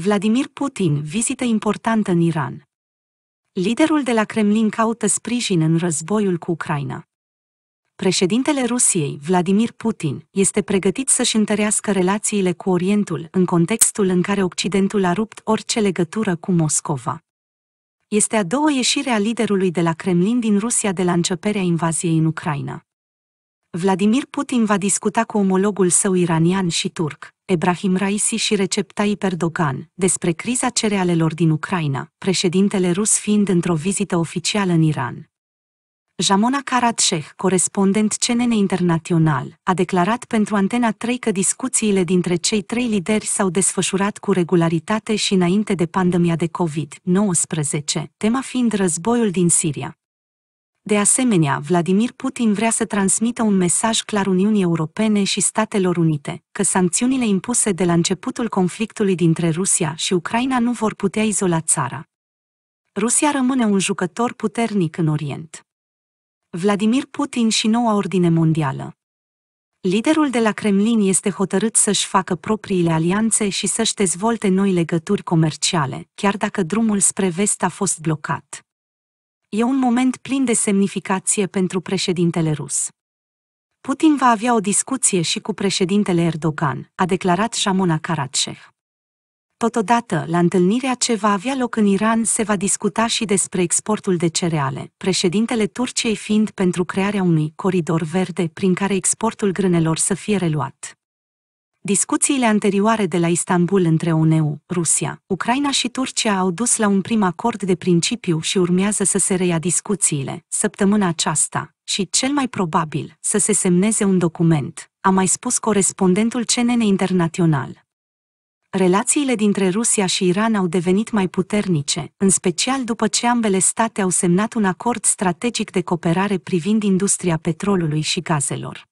Vladimir Putin, vizită importantă în Iran. Liderul de la Kremlin caută sprijin în războiul cu Ucraina. Președintele Rusiei, Vladimir Putin, este pregătit să-și întărească relațiile cu Orientul în contextul în care Occidentul a rupt orice legătură cu Moscova. Este a doua ieșire a liderului de la Kremlin din Rusia de la începerea invaziei în Ucraina. Vladimir Putin va discuta cu omologul său iranian și turc, Ebrahim Raisi și Recep Tayyip Erdogan, despre criza cerealelor din Ucraina, președintele rus fiind într-o vizită oficială în Iran. Jamona Karatsheh, corespondent CNN Internațional, a declarat pentru Antena 3 că discuțiile dintre cei trei lideri s-au desfășurat cu regularitate și înainte de pandemia de COVID-19, tema fiind războiul din Siria. De asemenea, Vladimir Putin vrea să transmită un mesaj clar Uniunii Europene și Statelor Unite, că sancțiunile impuse de la începutul conflictului dintre Rusia și Ucraina nu vor putea izola țara. Rusia rămâne un jucător puternic în Orient. Vladimir Putin și noua ordine mondială. Liderul de la Kremlin este hotărât să-și facă propriile alianțe și să-și dezvolte noi legături comerciale, chiar dacă drumul spre vest a fost blocat e un moment plin de semnificație pentru președintele rus. Putin va avea o discuție și cu președintele Erdogan, a declarat Shamona Karatchev. Totodată, la întâlnirea ce va avea loc în Iran se va discuta și despre exportul de cereale, președintele Turciei fiind pentru crearea unui coridor verde prin care exportul grânelor să fie reluat. Discuțiile anterioare de la Istanbul între UNEU, Rusia, Ucraina și Turcia au dus la un prim acord de principiu și urmează să se reia discuțiile săptămâna aceasta și, cel mai probabil, să se semneze un document, a mai spus corespondentul CNN internațional. Relațiile dintre Rusia și Iran au devenit mai puternice, în special după ce ambele state au semnat un acord strategic de cooperare privind industria petrolului și gazelor.